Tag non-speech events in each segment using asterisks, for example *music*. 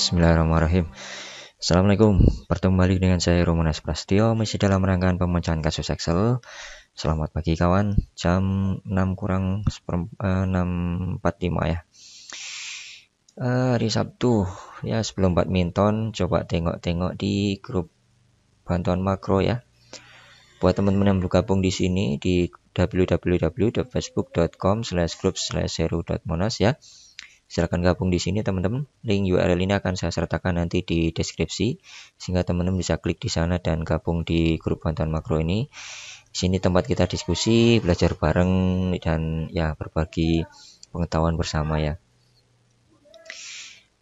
Bismillahirrahmanirrahim Assalamualaikum Bertemu kembali dengan saya Romanas Prastio Masih dalam rangkaian pemecahan kasus Excel Selamat pagi kawan Jam 6 kurang 6.45 eh, ya eh, Hari Sabtu Ya sebelum badminton Coba tengok-tengok di grup Bantuan makro ya Buat teman-teman yang bergabung di sini Di www.facebook.com slash group slash ya Silahkan gabung di sini teman-teman. Link URL ini akan saya sertakan nanti di deskripsi sehingga teman-teman bisa klik di sana dan gabung di grup bantuan makro ini. Di sini tempat kita diskusi, belajar bareng dan ya berbagi pengetahuan bersama ya.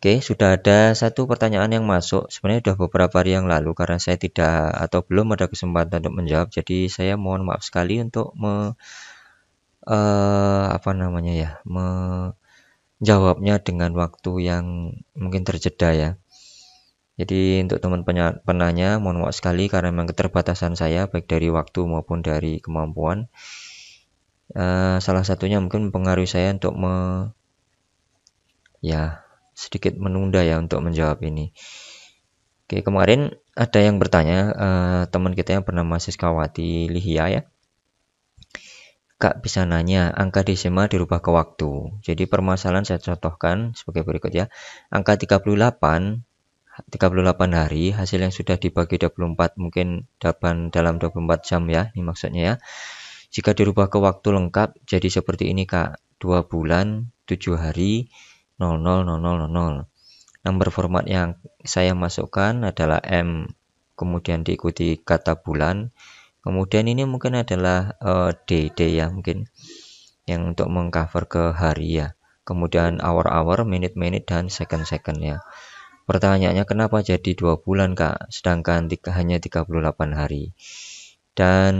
Oke, sudah ada satu pertanyaan yang masuk. Sebenarnya sudah beberapa hari yang lalu karena saya tidak atau belum ada kesempatan untuk menjawab. Jadi saya mohon maaf sekali untuk me, uh, apa namanya ya, me, jawabnya dengan waktu yang mungkin terjeda ya. Jadi untuk teman penanya mohon maaf sekali karena memang keterbatasan saya baik dari waktu maupun dari kemampuan. Uh, salah satunya mungkin mempengaruhi saya untuk me ya sedikit menunda ya untuk menjawab ini. Oke, kemarin ada yang bertanya uh, teman kita yang bernama Siskawati Lihia ya. Kak bisa nanya, angka desimal dirubah ke waktu. Jadi permasalahan saya contohkan sebagai berikut ya. Angka 38 38 hari, hasil yang sudah dibagi 24 mungkin dalam dalam 24 jam ya, ini maksudnya ya. Jika dirubah ke waktu lengkap jadi seperti ini Kak, 2 bulan 7 hari 00000. Nomor format yang saya masukkan adalah M kemudian diikuti kata bulan kemudian ini mungkin adalah uh, eh, DD ya mungkin yang untuk mengcover ke hari ya kemudian hour-hour minute-minute dan second-second ya pertanyaannya kenapa jadi dua bulan kak sedangkan tiga, hanya 38 hari dan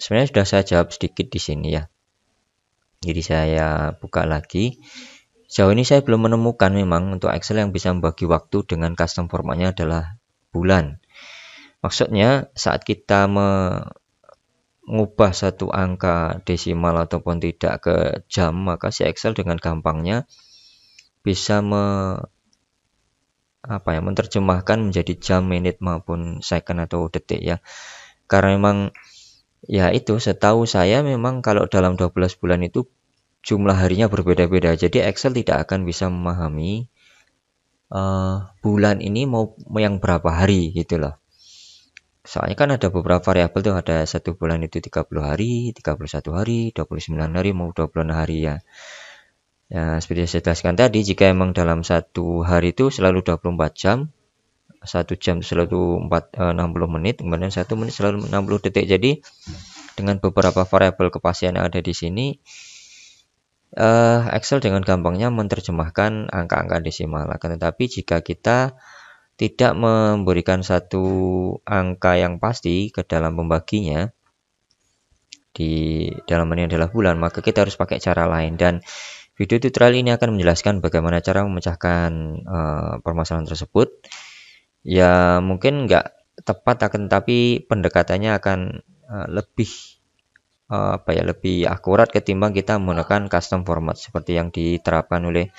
sebenarnya sudah saya jawab sedikit di sini ya jadi saya buka lagi Jauh ini saya belum menemukan memang untuk Excel yang bisa membagi waktu dengan custom formatnya adalah bulan Maksudnya saat kita mengubah satu angka desimal ataupun tidak ke jam, maka si Excel dengan gampangnya bisa me, apa ya, menerjemahkan menjadi jam, menit maupun second atau detik ya. Karena memang ya itu setahu saya memang kalau dalam 12 bulan itu jumlah harinya berbeda-beda. Jadi Excel tidak akan bisa memahami uh, bulan ini mau yang berapa hari gitu loh. Soalnya kan ada beberapa variabel tuh, ada satu bulan itu 30 hari, 31 hari, 29 hari, mau 20 hari ya. Ya, seperti saya jelaskan tadi, jika emang dalam satu hari itu selalu 24 jam, satu jam selalu 4, 60 eh, menit, kemudian satu menit selalu 60 detik. Jadi dengan beberapa variabel kepastian yang ada di sini, eh, Excel dengan gampangnya menerjemahkan angka-angka desimal. Akan tetapi jika kita tidak memberikan satu angka yang pasti ke dalam pembaginya di dalam ini adalah bulan maka kita harus pakai cara lain dan video tutorial ini akan menjelaskan bagaimana cara memecahkan uh, permasalahan tersebut ya mungkin nggak tepat akan tapi pendekatannya akan uh, lebih uh, apa ya lebih akurat ketimbang kita menggunakan custom format seperti yang diterapkan oleh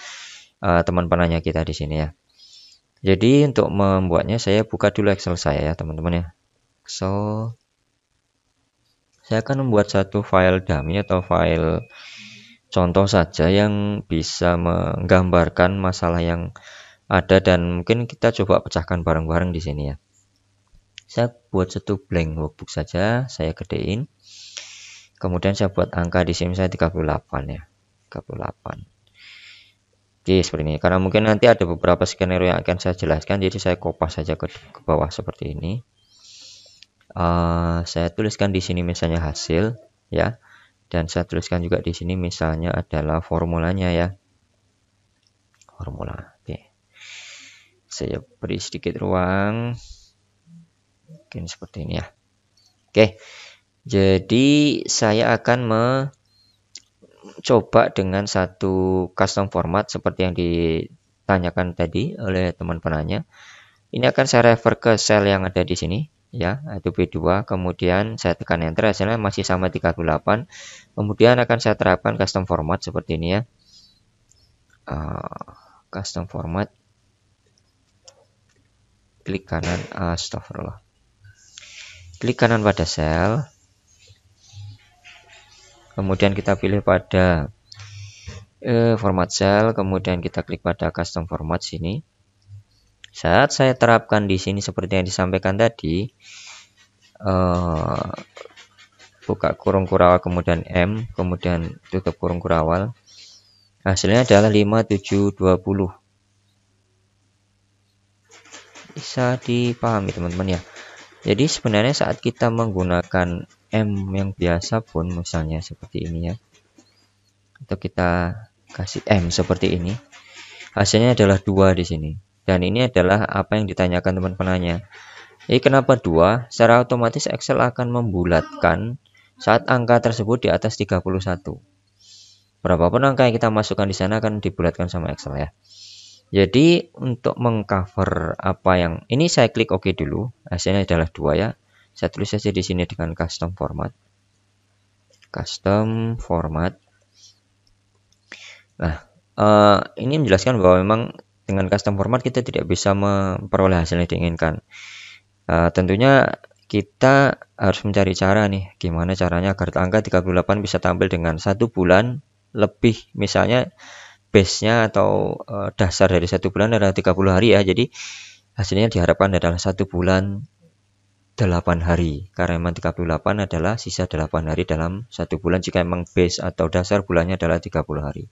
uh, teman penanya kita di sini ya. Jadi untuk membuatnya saya buka dulu Excel saya ya teman-teman ya. So Saya akan membuat satu file dummy atau file contoh saja yang bisa menggambarkan masalah yang ada dan mungkin kita coba pecahkan bareng-bareng di sini ya. Saya buat satu blank workbook saja, saya gedein. Kemudian saya buat angka di sini saya 38 ya. 38. Oke seperti ini karena mungkin nanti ada beberapa skenario yang akan saya jelaskan jadi saya kopas saja ke, ke bawah seperti ini uh, saya tuliskan di sini misalnya hasil ya dan saya tuliskan juga di sini misalnya adalah formulanya ya formula oke saya beri sedikit ruang mungkin seperti ini ya oke jadi saya akan coba dengan satu custom format seperti yang ditanyakan tadi oleh teman penanya. Ini akan saya refer ke sel yang ada di sini ya, itu B2, kemudian saya tekan enter hasilnya masih sama 38. Kemudian akan saya terapkan custom format seperti ini ya. Uh, custom format klik kanan astagfirullah. Klik kanan pada sel kemudian kita pilih pada eh, format cell kemudian kita klik pada custom format sini saat saya terapkan di sini seperti yang disampaikan tadi eh, buka kurung kurawal kemudian M kemudian tutup kurung kurawal hasilnya adalah 5720 bisa dipahami teman-teman ya jadi sebenarnya saat kita menggunakan M yang biasa pun misalnya seperti ini ya atau kita kasih M seperti ini hasilnya adalah dua di sini dan ini adalah apa yang ditanyakan teman penanya Eh kenapa dua secara otomatis Excel akan membulatkan saat angka tersebut di atas 31 berapapun angka yang kita masukkan di sana akan dibulatkan sama Excel ya jadi untuk mengcover apa yang ini saya klik OK dulu hasilnya adalah dua ya saya tulis saja di sini dengan custom format custom format nah uh, ini menjelaskan bahwa memang dengan custom format kita tidak bisa memperoleh hasil yang diinginkan uh, tentunya kita harus mencari cara nih gimana caranya agar angka 38 bisa tampil dengan satu bulan lebih misalnya base-nya atau uh, dasar dari satu bulan adalah 30 hari ya jadi hasilnya diharapkan adalah satu bulan 8 hari karena memang 38 adalah sisa 8 hari dalam satu bulan jika memang base atau dasar bulannya adalah 30 hari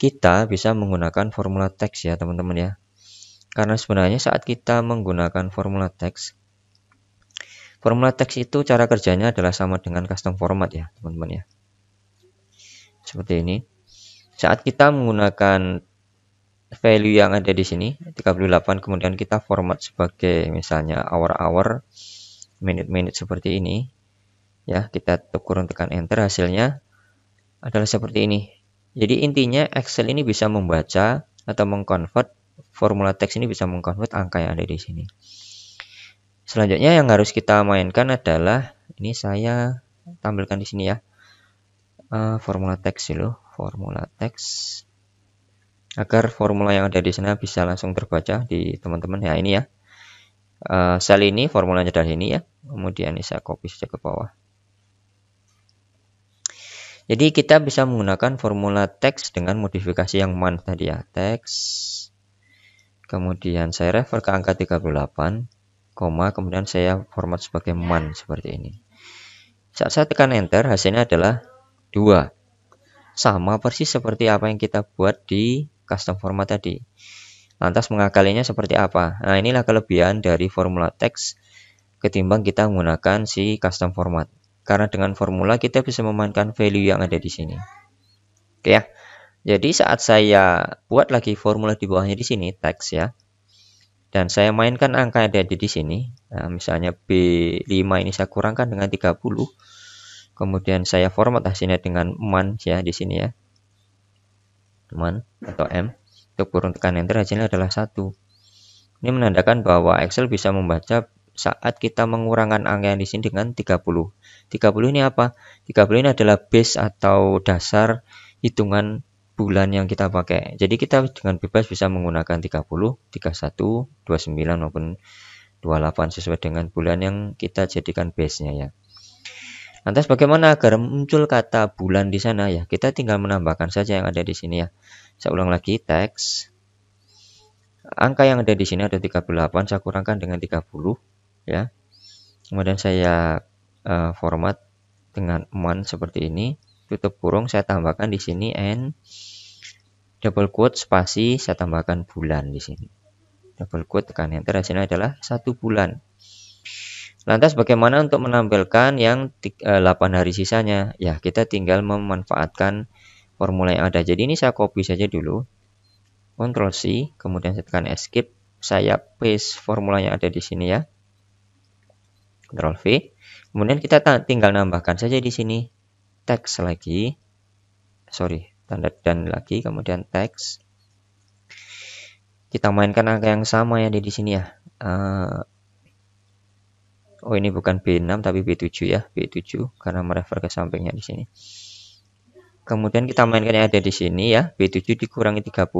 kita bisa menggunakan formula teks ya teman-teman ya karena sebenarnya saat kita menggunakan formula teks formula teks itu cara kerjanya adalah sama dengan custom format ya teman-teman ya seperti ini saat kita menggunakan value yang ada di sini 38 kemudian kita format sebagai misalnya hour-hour menit-menit seperti ini ya kita kurung tekan enter hasilnya adalah seperti ini jadi intinya Excel ini bisa membaca atau mengkonvert formula teks ini bisa mengkonvert angka yang ada di sini selanjutnya yang harus kita mainkan adalah ini saya tampilkan di sini ya eh, formula teks dulu formula teks agar formula yang ada di sana bisa langsung terbaca di teman-teman ya ini ya uh, sel ini formulanya dari ini ya kemudian ini saya copy saja ke bawah jadi kita bisa menggunakan formula teks dengan modifikasi yang man tadi ya teks kemudian saya refer ke angka 38 koma kemudian saya format sebagai man seperti ini saat saya tekan enter hasilnya adalah dua sama persis seperti apa yang kita buat di custom format tadi. Lantas mengakalinya seperti apa? Nah, inilah kelebihan dari formula teks ketimbang kita menggunakan si custom format. Karena dengan formula kita bisa memainkan value yang ada di sini. Oke ya. Jadi saat saya buat lagi formula di bawahnya di sini teks ya. Dan saya mainkan angka yang ada di sini. Nah, misalnya B5 ini saya kurangkan dengan 30. Kemudian saya format hasilnya dengan man ya di sini ya teman atau M untuk kurung tekan enter hasilnya adalah satu ini menandakan bahwa Excel bisa membaca saat kita mengurangkan angka yang di sini dengan 30 30 ini apa 30 ini adalah base atau dasar hitungan bulan yang kita pakai jadi kita dengan bebas bisa menggunakan 30 31 29 maupun 28 sesuai dengan bulan yang kita jadikan base nya ya Lantas bagaimana agar muncul kata bulan di sana ya? Kita tinggal menambahkan saja yang ada di sini ya. Saya ulang lagi teks. Angka yang ada di sini ada 38, saya kurangkan dengan 30 ya. Kemudian saya uh, format dengan man seperti ini. Tutup kurung saya tambahkan di sini n double quote spasi saya tambahkan bulan di sini. Double quote tekan enter hasilnya adalah satu bulan. Lantas bagaimana untuk menampilkan yang 8 eh, hari sisanya? Ya, kita tinggal memanfaatkan formula yang ada. Jadi ini saya copy saja dulu. Ctrl C, kemudian saya tekan escape. Saya paste formula yang ada di sini ya. Ctrl V. Kemudian kita tinggal nambahkan saja di sini teks lagi. Sorry, tanda dan lagi kemudian teks. Kita mainkan angka yang sama ya di sini ya. Uh, Oh ini bukan B6 tapi B7 ya, B7 karena merefer ke sampingnya di sini. Kemudian kita mainkan yang ada di sini ya, B7 dikurangi 30.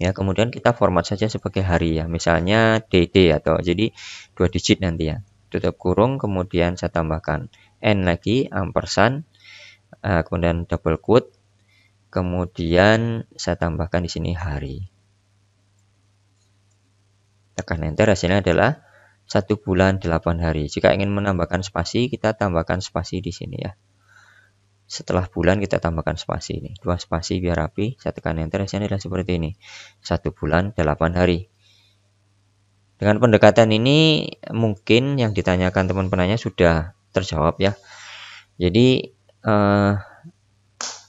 Ya, kemudian kita format saja sebagai hari ya, misalnya DD atau jadi dua digit nanti ya. Tutup kurung kemudian saya tambahkan N lagi ampersand eh, kemudian double quote kemudian saya tambahkan di sini hari. Tekan enter hasilnya adalah satu bulan 8 hari. Jika ingin menambahkan spasi, kita tambahkan spasi di sini ya. Setelah bulan kita tambahkan spasi ini. Dua spasi biar rapi, saya tekan enter, hasilnya adalah seperti ini. Satu bulan 8 hari. Dengan pendekatan ini mungkin yang ditanyakan teman penanya sudah terjawab ya. Jadi eh,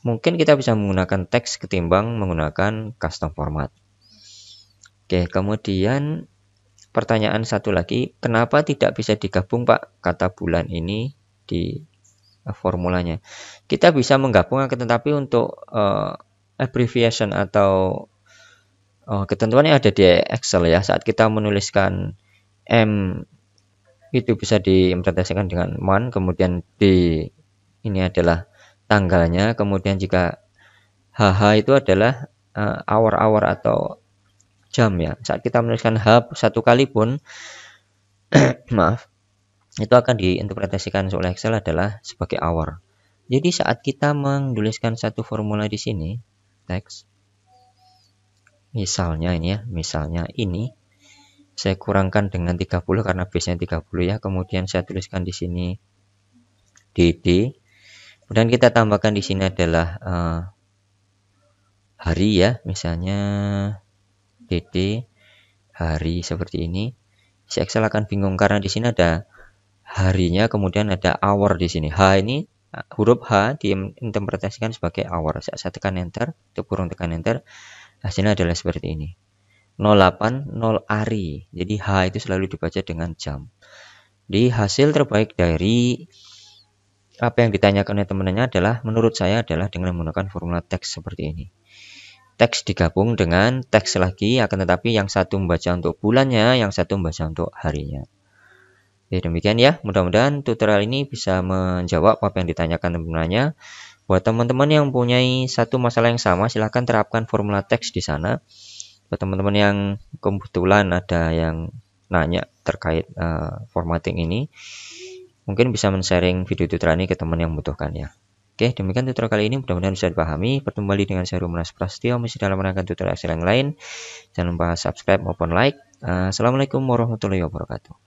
mungkin kita bisa menggunakan teks ketimbang menggunakan custom format. Oke, kemudian Pertanyaan satu lagi, kenapa tidak bisa digabung Pak kata bulan ini di eh, formulanya? Kita bisa menggabungkan tetapi untuk uh, abbreviation atau uh, eh, ketentuannya ada di Excel ya. Saat kita menuliskan M itu bisa diimplementasikan dengan month, kemudian di ini adalah tanggalnya, kemudian jika HH itu adalah uh, hour -hour atau jam ya. Saat kita menuliskan H satu kali pun, *clears throat* maaf, itu akan diinterpretasikan oleh Excel adalah sebagai hour. Jadi saat kita menuliskan satu formula di sini, teks, misalnya ini ya, misalnya ini, saya kurangkan dengan 30 karena base-nya 30 ya, kemudian saya tuliskan di sini DD, kemudian kita tambahkan di sini adalah uh, hari ya misalnya DD hari seperti ini, si Excel akan bingung karena di sini ada harinya, kemudian ada hour di sini. H ini huruf H diinterpretasikan sebagai hour. Saya, saya tekan enter, itu kurung tekan enter, hasilnya adalah seperti ini. 08 0 hari. Jadi H itu selalu dibaca dengan jam. Di hasil terbaik dari apa yang ditanyakan oleh temannya adalah menurut saya adalah dengan menggunakan formula teks seperti ini teks digabung dengan teks lagi akan tetapi yang satu membaca untuk bulannya yang satu membaca untuk harinya Oke, ya, demikian ya mudah-mudahan tutorial ini bisa menjawab apa yang ditanyakan teman-temannya. buat teman-teman yang mempunyai satu masalah yang sama silahkan terapkan formula teks di sana buat teman-teman yang kebetulan ada yang nanya terkait uh, formatting ini mungkin bisa men-sharing video tutorial ini ke teman yang membutuhkan ya Oke, demikian tutorial kali ini. Mudah-mudahan bisa dipahami. Bertemu kembali dengan saya Rumnas Prasetyo Masih dalam rangka tutorial yang lain. Jangan lupa subscribe maupun like. Assalamualaikum warahmatullahi wabarakatuh.